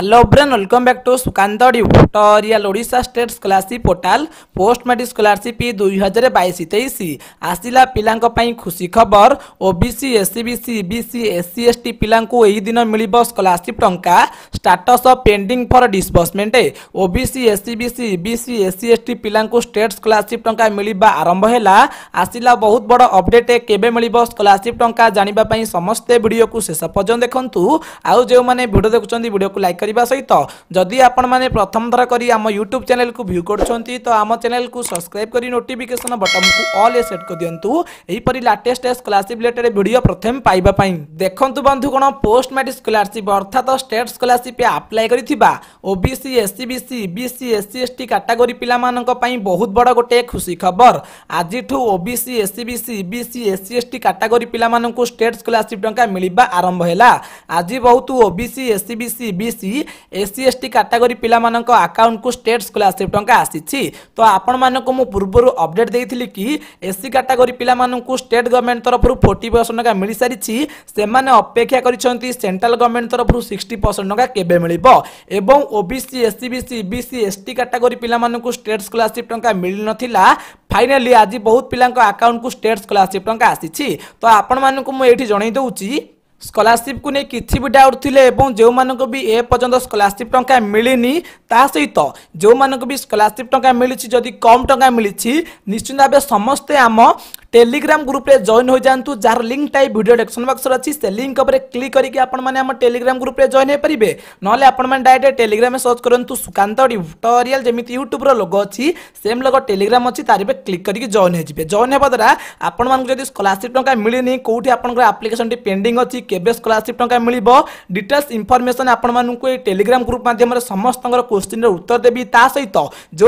hello ব্রেন welcome back to Sukanta tutorial Odisha state scholarship portal post matric scholarship দুই হাজার বাইশ তেইশ আসিলা পিলাঙ্ক পাই খুশি খবর OBC SC BC EBC SC ST পিলাঙ্কু এই দিন মিলিব স্কলারশিপ টঙ্কা status of pending for disbursement OBC SC BC EBC SC ST পিলাঙ্কু স্টেট স্কলারশিপ টঙ্কা মিলিবা আরম্ভ হেলা আসিলা বহুত বড় অপডেট কেবে মিলিব স্কলারশিপ টঙ্কা জানিবা পাই সমস্তে ভিডিওকু শেষ পর্যন্ত দেখন্তু আউ যে মানে ভিডিও দেখুছেন ভিডিওকু লাইক করিবা সহিত যদি আপন মানে প্রথম থর করি আম ইউটিউব চ্যানেল কু ভিউ করছন্তি তো আম চ্যানেল কু সাবস্ক্রাইব করি নোটিফিকেশন বটন কু অল এ সেট করে দিয়ন্তু এইপরি লেটেস্ট স্কলারশিপ রিলেটেড ভিডিও প্রথম পাইবা পাই দেখন্তু বন্ধুগণ পোস্ট ম্যাট্রিক স্কলারশিপ অর্থাৎ স্টেট স্কলারশিপ স্কলারশিপ আপ্লাই করে OBC SC BC BC SC ST category পিলাপাই বহুত বড় গোটে খুশি খবর আজিঠু OBC SC BC BC SC ST category পিলামানকু স্টেট স্কলারশিপ টঙ্কা মিলিবা আরম্ভ হেলা আজি বহুত OBC SC BC BC SC ST category পিলামানক আকাউন্টকু স্টেট স্কলারশিপ টঙ্কা আসিছি তো ଆପଣମାନଙ୍କୁ ମୁଁ ପୂର୍ବରୁ ଅପଡେଟ୍ ଦେଇଥିଲି କି ଏସ୍ସି କାଟାଗୋରୀ ପିଲାମାନଙ୍କୁ ଷ୍ଟେଟ୍ ଗଭର୍ଣ୍ଣମେଣ୍ଟ ତରଫରୁ ଫୋର୍ଟି ପରସେଣ୍ଟ ଟଙ୍କା ମିଳିସାରିଛି ସେମାନେ ଅପେକ୍ଷା କରିଛନ୍ତି ସେଣ୍ଟ୍ରାଲ ଗଭର୍ଣ୍ଣମେଣ୍ଟ ତରଫରୁ ସିକ୍ସଟି ପରସେଣ୍ଟ ଟଙ୍କା কেবে মিলব এবং OBC SC BC EBC ST category পিলামানকু স্টেট স্কলারশিপ টঙ্কা মিলি নথিলা ফাইনালি আজি বহুত পিলাঙ্ক আকাউন্টকু স্টেট স্কলারশিপ টঙ্কা আসিছি তো আপনারଙ୍କୁ মু এটি জনাই দেউছি স্কলারশিপକୁ ନେଇ କିଛି ବି ଡାଉଟ୍ ଥିଲେ ଏବଂ ଯେଉଁମାନଙ୍କୁ ବି ଏ ପର୍ଯ୍ୟନ୍ତ ସ୍କଲାରସିପ୍ ଟଙ୍କା ମିଳିନି ତା ସହିତ ଯେଉଁମାନଙ୍କୁ ବି ସ୍କଲାରସିପ୍ ଟଙ୍କା ମିଳିଛି ଯଦି କମ୍ ଟଙ୍କା ମିଳିଛି ନିଶ୍ଚିନ୍ତ ଭାବେ ସମସ୍ତେ ଆମ টেলিগ্রাম গ্রুপে জয়েন হয়ে যাতে যার লিঙ্কটা এই ভিডিও ডেসক্রিপশন বক্সর অছি সে লিঙ্ক উপরে ক্লিক করি আপনার আমার টেলিগ্রাম গ্রুপে জয়েন হয়ে পারে নহলে আপনার ডাইরেক্ট টেলিগ্রামে सर्च করতু সুকান্ত টিউটোরিয়াল যেমি ইউট্যুব্র লোক অছি সেম লোক টেলিগ্রাম অছি তার ক্লিক করি জয়েন হয়ে যাবে জয়েন হওয়া দ্বারা আপনার যদি স্কলারশিপ টাকা মিলিনি কোটি আপনার আপ্লিকেশনটি পেন্ডিং অছি কেবে স্কলারশিপ টাকা মিলব ডিটেলস ইনফরমেসন আপনার এই টেলিগ্রাম গ্রুপ মাধ্যমে সমস্ত কোশ্চিন্র উত্তর দেবি তা সহিত যে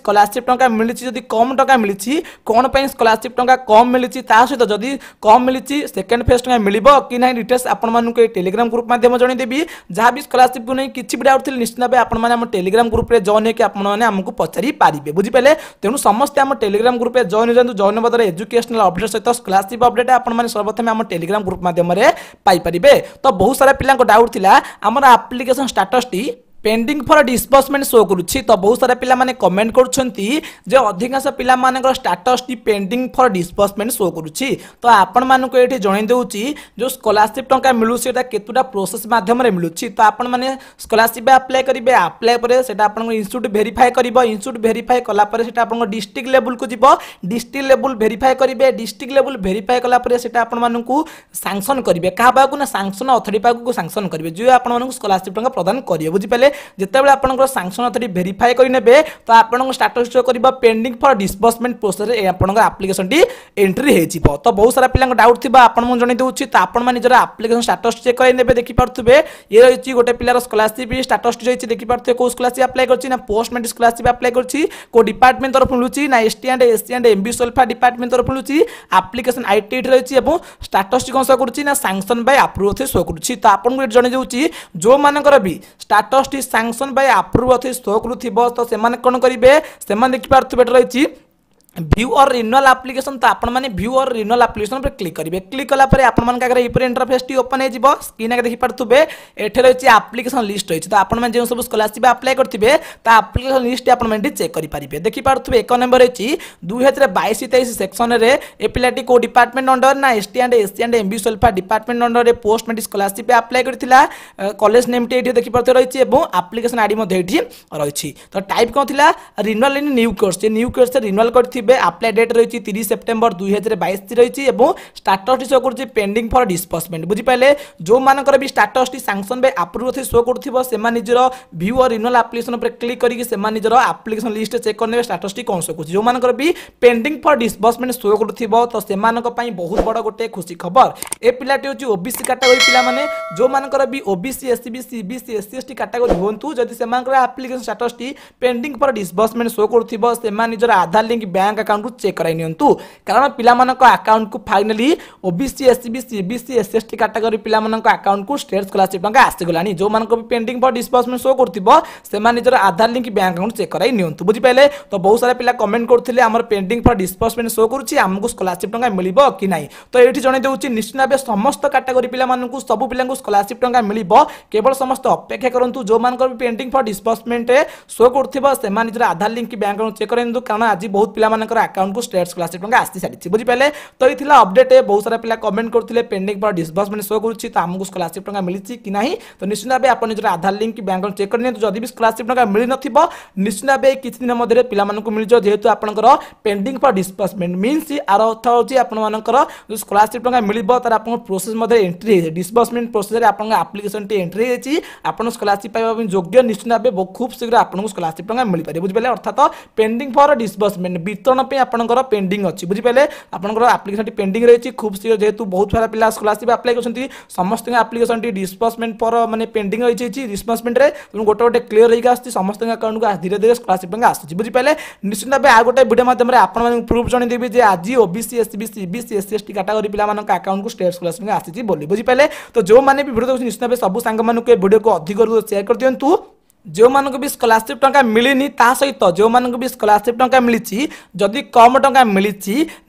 স্কলারশিপ টাকা মিলিছি যদি কম টাকা মিলিছি কোণ পাই স্কলারশিপ টাকা কম মিছে তা সহ যদি কম মিছে সেকেন্ড ফেজ টাকা মিলব কি না ডিটেলস আপনার এই টেলিগ্রাম গ্রুপ মাধ্যমে জনাইদেবি যা বি স্কলারশিপ নেই কিছু বি ডাউট নিশ্চিত ভাবে আপনার আমার টেলিগ্রাম গ্রুপে জয়েন হয়ে আপনার আমাকে পচারি পারে বুঝিপারে তেমন সমস্ত আমার টেলিগ্রাম গ্রুপে জয়েন হয়ে জয়েন হওয়া দ্বারা এজুকেশনাল অপডেট সহ স্কলারশিপ অপডেট আপনার সর্বপ্রথমে আমার টেলিগ্রাম গ্রুপ মাধ্যমে পাইপারে তো বহু সারা পিলাঙ্ ডাউট লা আমার আপ্লিকেসন স্টাটসটি পেন্ডিং ফর ডিসবর্সমেন্ট শো করুছি তো বহু সারা পিলা মানে কমেন্ট করছেন যে অধিকাংশ পিলা মানকর স্টাটসটি পেন্ডিং ফর ডিসবর্সমেন্ট শো করুছি তো আপন মানুষ এটি জনাই দেউছি যে স্কলারশিপ টঙ্কা মিলুছি এটা কতটা প্রোসেস মাধ্যমে মিলুছি তো আপন মানে স্কলারশিপ আপ্লাই করবে আপ্লাই পরে সেটা আপনার ইনস্টিট্যুট ভেরিফাই করব ইনস্টিট্যুট ভেরিফাই কলাপরে সেটা আপনার ডিস্ট্রিক্ট লেভেলকু যাব ডিস্ট্রিক্ট লেভেল ভেরিফাই করবে ডিস্ট্রিক্ট লেভেল ভেরিফাই কলাপরে সেটা আপন মানুষ সাংসন করবে কাহা পাখু না সাংসন অথরিটি পাখু সাংসন করবে যে আপনার স্কলারশিপ টঙ্কা প্রদান করবে বুঝিপারে যেতবে আপনার সাংসন অথরিটি ভেরিফাই করে নেবে তো আপনার স্টাটস শো করব পেন্ডিং ফর ডিসবর্সমেন্ট প্রোসেসে আপনার আপ্লিকেশনটি এন্ট্রি হয়ে যাব তো বহু সারা পিলা ডাউট থাকবে আপনার জনাই দেছি তো আপনার নিজের আপ্লিকেশন স্টাটস চেক করে নেবে দেখিপারে ইয়ে রয়েছে গোটে পিলার স্কলারশিপ স্টাটস রয়েছে দেখিপারে কেউ স্কলারশিপ আপ্লাই করছি না পোস্ট মেট্রিক স্কলারশিপ আপ্লাই করছি কেউ ডিপার্টমেন্ট তরফ মিলুছি না ST and SC and MB সোলফা ডিপার্টমেন্ট তরফ মিলুছি আপ্লিকেশন আইটিআইটি রয়েছে এবং স্টাটসটি কোন শো করছি না স্যাংশন বাই আপ্রুভ শো করছি তো আপনার জনাই দেছি যে বি স্টাটসটি সাংসন বাই আপ্রুভ অথি স্তোকরু থিব তো সে কোণ করবে সে দেখিপারে এটা রয়েছে भ्यू और रिन्युअल आप्लिकेसन तो आपने भ्यू और रिन्युअल आप्लिकेसन पर क्लिक करेंगे क्लिक कलापर आगे ये इंटरफेस टी ओपन हो स्क्रीन आगे देखिपे एटे रही आप्लिकेसन लिस्ट रही तो आपने जो सब स्कलारशिप आप्लाय करेंगे तो आप्लिकेसन लिस्ट आपने चेक करेंगे देखिपे एक नंबर रही दुई हजार बैश तेईस सेक्शन में ए पिलाटी कौ डिपार्टमेंट अंडर ना S T and S T and M B सोल्फा department under post matric scholarship apply कर कलेज नेमटी ये देखिपे रही और आप्लिकेसन आईडी रही तो टाइप कौन था renewal in new course new course renewal कर দেখবে আপ্লাই ডেট রয়েছে তিরিশ সেপ্টেম্বর দুই হাজার বাইশ রয়েছে এবং স্টাটসটি শো করছে পেন্ডিং ফর ডিসবর্সমেন্ট বুঝিপারে যেমনকর বি স্টাটসটি সাংসন বাই আপ্রুভ থি শো করুব সে নিজের ভিউ অর রিনুয়াল আপ্লিকেসন উপরে ক্লিক করি সে নিজের আপ্লিকেসন লিস্ট চেক করে স্টাটসটি কম শো করছে যেমনকর বি পেন্ডিং ফর ডিসবর্সমেন্ট শো করুব তো সে বহুত বড় গোটে খুশি খবর এ পিলাটি হচ্ছে ওবিসি ক্যাটাগোরি পিলা মানে যেমনকর বি OBC SCBC CBC SC ST category হুঁতু যদি সে আপ্লিকেসন স্টাটসটি পেন্ডিং ফর ডিসবর্সমেন্ট শো করুব সে নিজের আধার লিঙ্ক ব্যাঙ্ক ବ୍ୟାଙ୍କ ଆକାଉଣ୍ଟକୁ ଚେକ୍ କରାଇ ନିଅନ୍ତୁ କାରଣ ପିଲାମାନଙ୍କ ଆକାଉଣ୍ଟକୁ finally OBC SC BC EBC S ST category ପିଲାମାନଙ୍କ ଆକାଉଣ୍ଟକୁ ଷ୍ଟେଟ୍ ସ୍କଲାରସିପ୍ ଟଙ୍କା ଆସିଗଲାଣି ଯେଉଁମାନଙ୍କ ବି ପେଣ୍ଡିଂ ଫର୍ ଡିସବର୍ସମେଣ୍ଟ ଶୋ କରୁଥିବ ସେମାନେ ନିଜର Aadhaar link bank account check କରାଇ ନିଅନ୍ତୁ ବୁଝିପାରିଲେ ତ ବହୁତ ସାରା ପିଲା କମେଣ୍ଟ କରୁଥିଲେ ଆମର ପେଣ୍ଡିଂ ଫର୍ ଡିସବର୍ସମେଣ୍ଟ ଶୋ କରୁଛି ଆମକୁ ସ୍କଲାରସିପ୍ ଟଙ୍କା ମିଳିବ କି ନାହିଁ ତ ଏଇଠି ଜଣାଇ ଦେଉଛି ନିଶ୍ଚିତ ଭାବେ ସମସ୍ତ କାଟାଗୋରୀ ପିଲାମାନଙ୍କୁ ସବୁ ପିଲାଙ୍କୁ ସ୍କଲାରସିପ୍ ଟଙ୍କା ମିଳିବ କେବଳ ସମସ୍ତେ ଅପେକ୍ଷା କରନ୍ତୁ ଯେଉଁମାନଙ୍କର ବି ପେଣ୍ଡିଂ ଫର୍ ଡିସବର୍ସମେଣ୍ଟ ଶୋ କରୁଥିବ ସେମାନେ ନିଜର Aadhaar link bank account check କରନ୍ତୁ କାରଣ ଆଜି ବହୁତ ପିଲାମାନେ आकाउंट को स्टेट्स क्लास टाइम आसी सारी बुझीपाले तो ये अपडेट बहुत सारा पिला कमेंट करते पेंडिंग पर डिसबर्समेंट शो करुँच तो आमको स्कलारशिप टाइम मिली कि ना तो निश्चित भाव आप निजर आधार लिंक बैंक चेक कर जब भी स्कलारशिप टाइम मिल निश्चित भाव किसी दिन मध्य पाला मिल जाए जेहतु आपर पेंडिंग फर डिसबर्समेंट मीनस आर अर्थ होती आपर जो स्कलारशिप टाइम मिल आप प्रोसेस एंट्री है डिसबर्समेंट प्रोसेस आप्लिकेसन टी एंट्री होती आप स्कलारशिप पाइबा योग्य निश्चित भाव खूब शीघ्र आपको स्कलारशिप टाइम मिल पारे बुझे अर्थात पेंडिंग फर डिसबर्समेंट वित्त সংরক্ষণ আপনার পেন্ডিং অছি বুঝিপারে আপনার আপ্লিকেশনটি পেন্ডিং রয়েছে খুব শীঘ্র যেহেতু বহু সারা পিলা স্কলারশিপ আপ্লাই করছেন সমস্ত আপ্লিকেশনটি ডিসবর্সমেন্ট পর মানে পেন্ডিং রয়েছে ডিসবর্সমেন্টে তেমন গোটে গোটে ক্লিয়ার হয়ে আসছে সমস্ত আকাউন্টকে ধীরে ধীরে স্কলারশিপ আসুচি বুঝিপারে নিশ্চিত ভাবে আর গোটে ভিডিও মাধ্যমে আপনার প্রুফ জনাইদেবি যে আজ OBC SC BC BC SC ST category পিলামানক আকাউন্টকে স্টেট স্কলারশিপ আসিছি বলি বুঝিপারে তো যে ভিডিও দেখুন নিশ্চিত ভাবে সব সাংগ মানুষ ভিডিওকে অধিক সেয়ার করে দিও जो मान भी स्कलारसीप टा मिली सहित जो मान भी स्कलारसीप टा मिली जदि कम टाँग मिली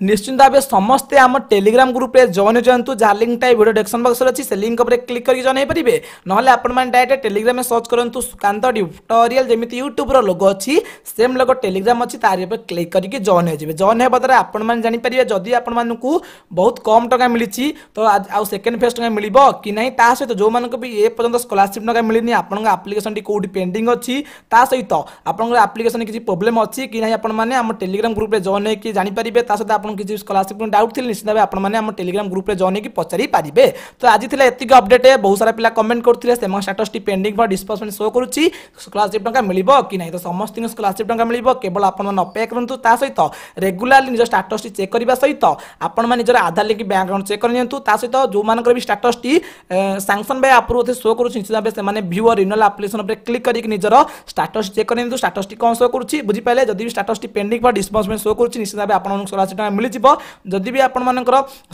निश्चिंत भाव समस्त आम टेलीग्राम ग्रुप जॉन हो जाए जहाँ link time video description box अच्छी से लिंक पर क्लिक करके जन पारे ना आपने डायरेक्ट टेलीग्राम में सर्च करूँ सुकांत ट्यूटोरियल जमी यूट्यूब्र लोग अच्छी सेम लोग टेलीग्राम अच्छी तारी पर क्लिक करके जॉन हो जाए जॉन होगा द्वारा आपड़ जानपर जदि आपको बहुत कम टाँग मिली तो आज सेकेंड फेस्ट टाँग मिली कि नहीं सहित जो मान भी एपर्त स्कलारसीप टाँग मिली आप्लिकेसन टी कौटी পেন্ডিং ଅଛି ତା ସହିତ ଆପଣଙ୍କର ଆପ୍ଲିକେସନ୍ କିଛି ପ୍ରୋବ୍ଲେମ୍ ଅଛି କି ନାହିଁ ଆପଣମାନେ ଆମ ଟେଲିଗ୍ରାମ ଗ୍ରୁପ୍ରେ ଜଏନ୍ ହୋଇକି ଜାଣିପାରିବେ ତା ସହିତ ଆପଣଙ୍କ କିଛି ସ୍କଲାରସିପ୍ ଡାଉଟ୍ ଥିଲେ ନିଶ୍ଚିତ ଭାବେ ଆପଣମାନେ ଆମ ଟେଲିଗ୍ରାମ ଗ୍ରୁପ୍ରେ ଜଏନ୍ ହୋଇକି ପଚାରି ପାରିବେ ତ ଆଜି ଥିଲା ଏତିକି ଅପଡେଟ୍ ବହୁତ ସାରା ପିଲା କମେଣ୍ଟ କରୁଥିଲେ ସେମାନଙ୍କ ଷ୍ଟାଟସ୍ଟି ପେଣ୍ଡିଂ ଫର୍ ଡିସ୍ପୋଜମେଣ୍ଟ ଶୋ କରୁଛି ସ୍କଲାରସିପ୍ ଟଙ୍କା ମିଳିବ କି ନାହିଁ ତ ସମସ୍ତଙ୍କୁ ସ୍କଲାରସିପ୍ ଟଙ୍କା ମିଳିବ କେବଳ ଆପଣମାନେ ଅପେକ୍ଷା କରନ୍ତୁ ତା ସହିତ ରେଗୁଲାରଲି ନିଜ ଷ୍ଟାଟସ୍ଟି ଚେକ୍ କରିବା ସହିତ ଆପଣମାନେ ନିଜର Aadhaar link bank account check କରିନିଅନ୍ତୁ ତା ସହିତ ଯେଉଁମାନଙ୍କର ବି ଷ୍ଟାଟସ୍ଟି ସାଙ୍ଗସନ୍ ବାଇ ଆପ୍ରୁଭ୍ ଶୋ କରୁଛି ନିଶ୍ଚିତ ଭାବେ ସେମାନେ ଭିଓ ରିନଲ୍ ଆପ୍ଲିକେସନ୍ ଉପରେ କ୍ଲିକ୍ କରିକି ନିଜର স্টাটস চেক করে নিতু স্টাটসটি কম শো করছি বুঝিপারে যদি স্টাটসটি পেন্ডিং বা ডিসবর্সমেন্ট শো করছি নিশ্চিত ভাবে আপনার স্কলারশিপ টাকা মিলিযোগ যদি বি আপনার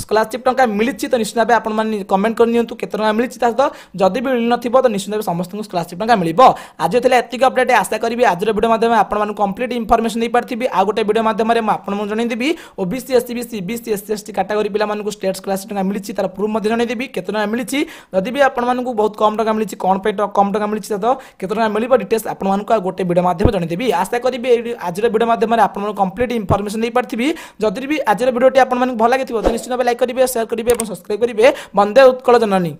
স্কলারশিপ টাকা মিলিছি তো নিশ্চিত ভাবে আপনার কমেন্ট করে নিউ কত টাকা মিলিছি তা সহ যদি বি মিলিনথিব তো নিশ্চিত ভাবে সমস্ত স্কলারশিপ টাকা মিলব আজ লে এতিক অপডেট আশা করবি আজর ভিডিও মাধ্যমে আপনার কমপ্লিট ইনফরমেশন দিয়ে পারি আউ গোটে ভিডিও মাধ্যমে আপনার জনাইদেবি OBC SC B C BC SC ST category পিলা স্টেট স্কলারশিপ টাকা মিলিছি তার প্রুফ জনাইদেবি কত টাকা মিলিছি যদি বি আপনার বহু কম টাকা মিলিছি কম টাকা কম টাকা মিলিছি তা কত টাকা ସୂଚନା ମିଳିବ ଡିଟେଲ୍ସ ଆପଣମାନଙ୍କୁ ଆଉ ଗୋଟେ ଭିଡ଼ିଓ ମାଧ୍ୟମରେ ଜଣାଇଦେବି ଆଶା କରିବି ଏଇ ଆଜିର ଭିଡ଼ିଓ ମାଧ୍ୟମରେ ଆପଣମାନଙ୍କୁ କମ୍ପ୍ଲିଟ୍ ଇନଫର୍ମେସନ୍ ଦେଇପାରିଥିବି ଯଦି ବି ଆଜିର ଭିଡ଼ିଓଟି ଆପଣମାନଙ୍କୁ ଭଲ ଲାଗିଥିବ ତ ନିଶ୍ଚିତ ଭାବେ ଲାଇକ୍ କରିବେ ସେୟାର କରିବେ ଏବଂ ସବସ୍କ୍ରାଇବ୍ କରିବେ ବନ୍ଦେ ଉତ୍କଳ ଜନନୀ